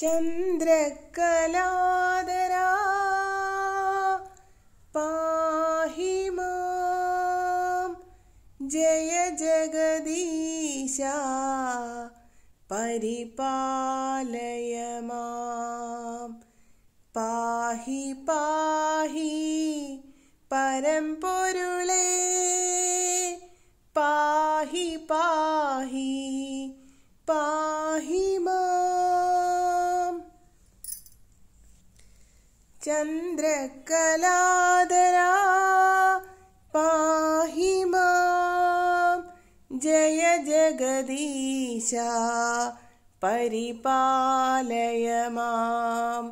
ചന്ദ്രകലാദരാ പാഹി മാം ജയ ജഗദീശ പരിപാലയ മാം പാഹി പാഹി പരമ്പൊരുളേ പാഹി പാഹി ചന്ദ്രകലാദരാ പാഹി ജയ ജഗദീശ പരിപാലയ മാം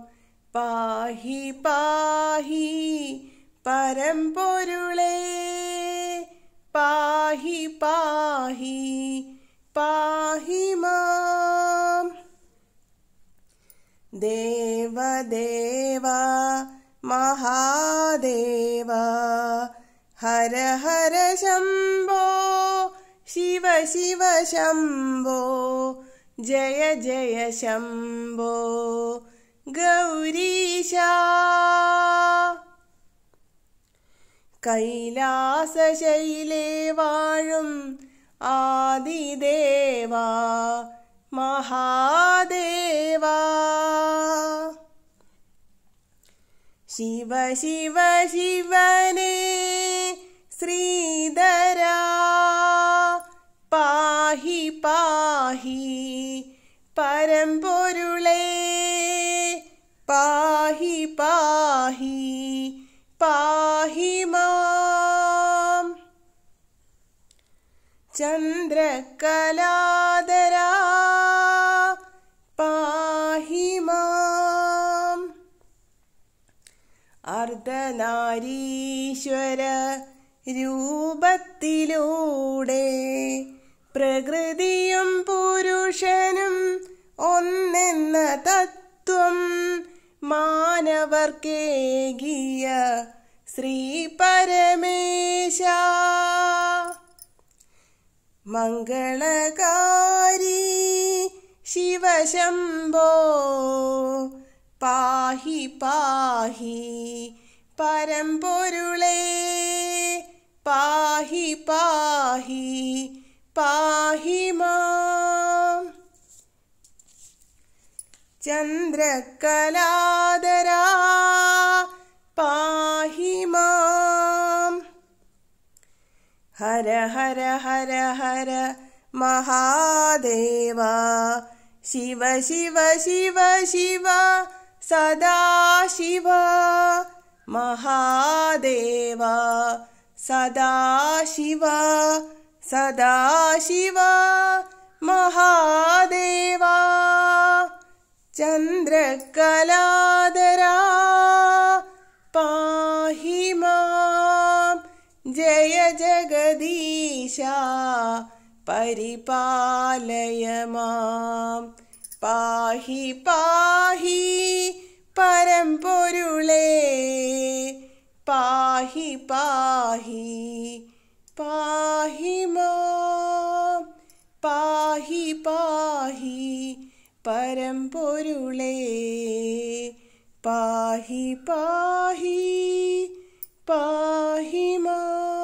പാഹി പാഹി പരം പൊരുളേ പാഹി പാഹി പാഹി ദേവദേവ മഹാദേവ ഹര ഹര ശംഭോ ശിവ ശിവ ശംഭോ ജയ ജയ ശംഭോ ഗൗരീശ കൈലാസശൈലേ വാഴും ആദിദേവ മഹാദേവാ ശിവ ശിവ ശിവനേ ശ്രീധരാ പാഹി പാഹി പരമ്പൊരുളേ പാഹി പാഹി പാഹി മാം ചന്ദ്രകലാ അർദ്ധനാരീശ്വര രൂപത്തിലൂടെ പ്രകൃതിയും പുരുഷനും ഒന്നെന്ന തത്വം മാനവർക്കേകിയ ശ്രീ പരമേശ മംഗളകാരി ശിവശംഭോ പാഹി പാഹി പരമ്പൊരുളേ പാഹി പാഹി പാഹിമാ ചന്ദ്രകലാദരാ പാഹിമാം ഹര ഹര ഹര ഹര മഹാദേവ ശിവ ശിവ ശിവ ശിവ सदाशिव महादेव महादेवा सदाशिव महादेव महादेवा चन्द्रकलादरा पाहि मां जय जगदीशा परिपालय मां പാഹി പാഹി പരമ്പൊരുളേ പാഹി പാഹി പാഹി പാഹി പാഹി പരമ്പൊരുളേ പാഹി പാഹി പാഹി മാ